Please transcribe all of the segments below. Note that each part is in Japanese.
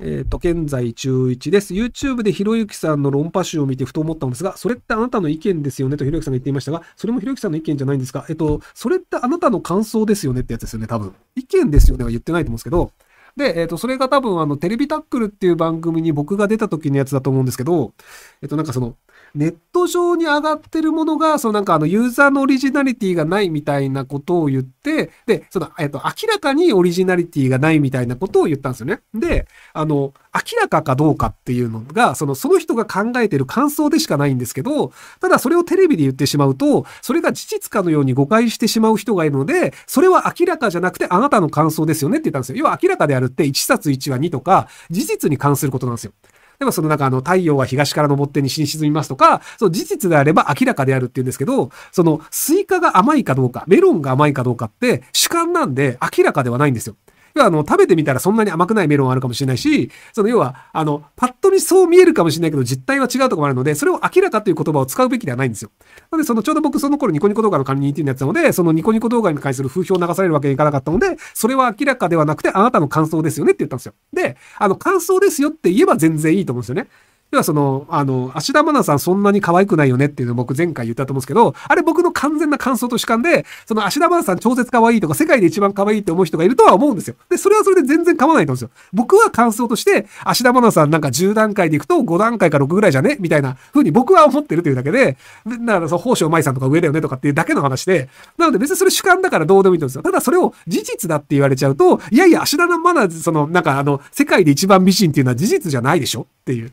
えっ、ー、と、現在中1です。YouTube でひろゆきさんの論破集を見てふと思ったんですが、それってあなたの意見ですよねとひろゆきさんが言っていましたが、それもひろゆきさんの意見じゃないんですかえっ、と、それってあなたの感想ですよねってやつですよね、多分。意見ですよねは言ってないと思うんですけど、で、えっ、と、それが多分、あの、テレビタックルっていう番組に僕が出た時のやつだと思うんですけど、えっ、と、なんかその、ネット上に上がってるものが、そのなんかあのユーザーのオリジナリティがないみたいなことを言って、で、その、えっと、明らかにオリジナリティがないみたいなことを言ったんですよね。で、あの、明らかかどうかっていうのが、その、その人が考えてる感想でしかないんですけど、ただそれをテレビで言ってしまうと、それが事実かのように誤解してしまう人がいるので、それは明らかじゃなくてあなたの感想ですよねって言ったんですよ。要は明らかであるって1 1は2とか、事実に関することなんですよ。でもそのなんかあの太陽は東から昇って西に沈みますとか、その事実であれば明らかであるっていうんですけど、そのスイカが甘いかどうか、メロンが甘いかどうかって主観なんで明らかではないんですよ。要はあの、食べてみたらそんなに甘くないメロンあるかもしれないし、その要は、あの、パッと見そう見えるかもしれないけど、実態は違うとこもあるので、それを明らかという言葉を使うべきではないんですよ。なので、その、ちょうど僕その頃ニコニコ動画の管理人っていうのやっなたので、そのニコニコ動画に関する風評を流されるわけにいかなかったので、それは明らかではなくて、あなたの感想ですよねって言ったんですよ。で、あの、感想ですよって言えば全然いいと思うんですよね。要はその、あの、芦田愛菜さんそんなに可愛くないよねっていうのを僕前回言ったと思うんですけど、あれ僕の完全な感想と主観で、その芦田愛菜さん超絶可愛いとか世界で一番可愛いって思う人がいるとは思うんですよ。で、それはそれで全然構わないと思うんですよ。僕は感想として、芦田愛菜さんなんか10段階でいくと5段階か6ぐらいじゃねみたいな風に僕は思ってるというだけで、だからその、宝生舞さんとか上だよねとかっていうだけの話で、なので別にそれ主観だからどうでもいいと思うんですよ。ただそれを事実だって言われちゃうと、いやいや、芦田愛菜、その、なんかあの、世界で一番美人っていうのは事実じゃないでしょっていう。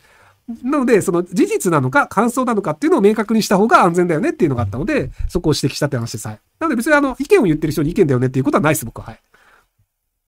なので、その事実なのか感想なのかっていうのを明確にした方が安全だよねっていうのがあったので、そこを指摘したって話でさえ。なので別にあの、意見を言ってる人に意見だよねっていうことはないです、僕は。はい。